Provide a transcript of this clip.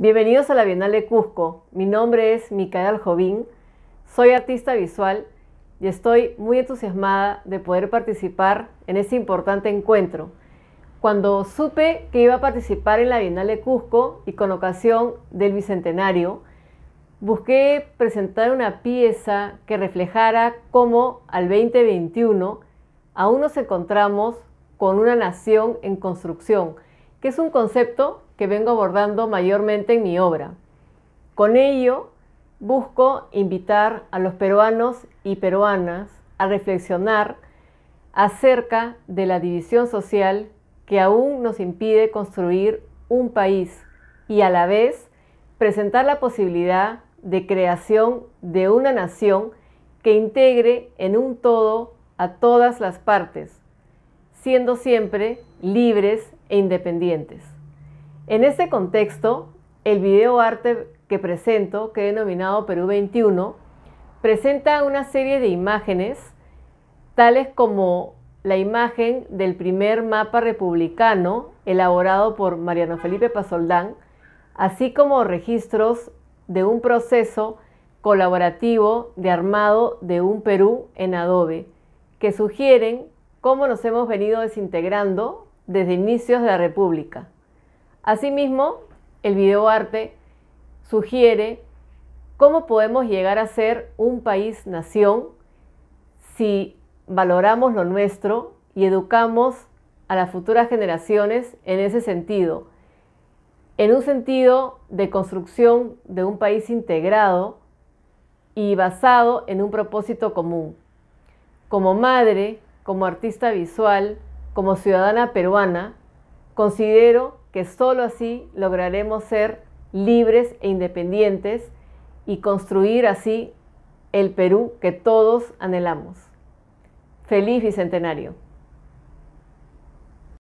Bienvenidos a la Bienal de Cusco. Mi nombre es Micaela Jovín, soy artista visual y estoy muy entusiasmada de poder participar en este importante encuentro. Cuando supe que iba a participar en la Bienal de Cusco y con ocasión del Bicentenario, busqué presentar una pieza que reflejara cómo al 2021 aún nos encontramos con una nación en construcción que es un concepto que vengo abordando mayormente en mi obra. Con ello, busco invitar a los peruanos y peruanas a reflexionar acerca de la división social que aún nos impide construir un país y a la vez presentar la posibilidad de creación de una nación que integre en un todo a todas las partes, siendo siempre libres e independientes. En este contexto, el video arte que presento, que he denominado Perú 21, presenta una serie de imágenes, tales como la imagen del primer mapa republicano elaborado por Mariano Felipe Pasoldán, así como registros de un proceso colaborativo de armado de un Perú en adobe, que sugieren cómo nos hemos venido desintegrando desde inicios de la República. Asimismo, el videoarte sugiere cómo podemos llegar a ser un país-nación si valoramos lo nuestro y educamos a las futuras generaciones en ese sentido, en un sentido de construcción de un país integrado y basado en un propósito común. Como madre, como artista visual, como ciudadana peruana, considero que sólo así lograremos ser libres e independientes y construir así el Perú que todos anhelamos. Feliz Bicentenario.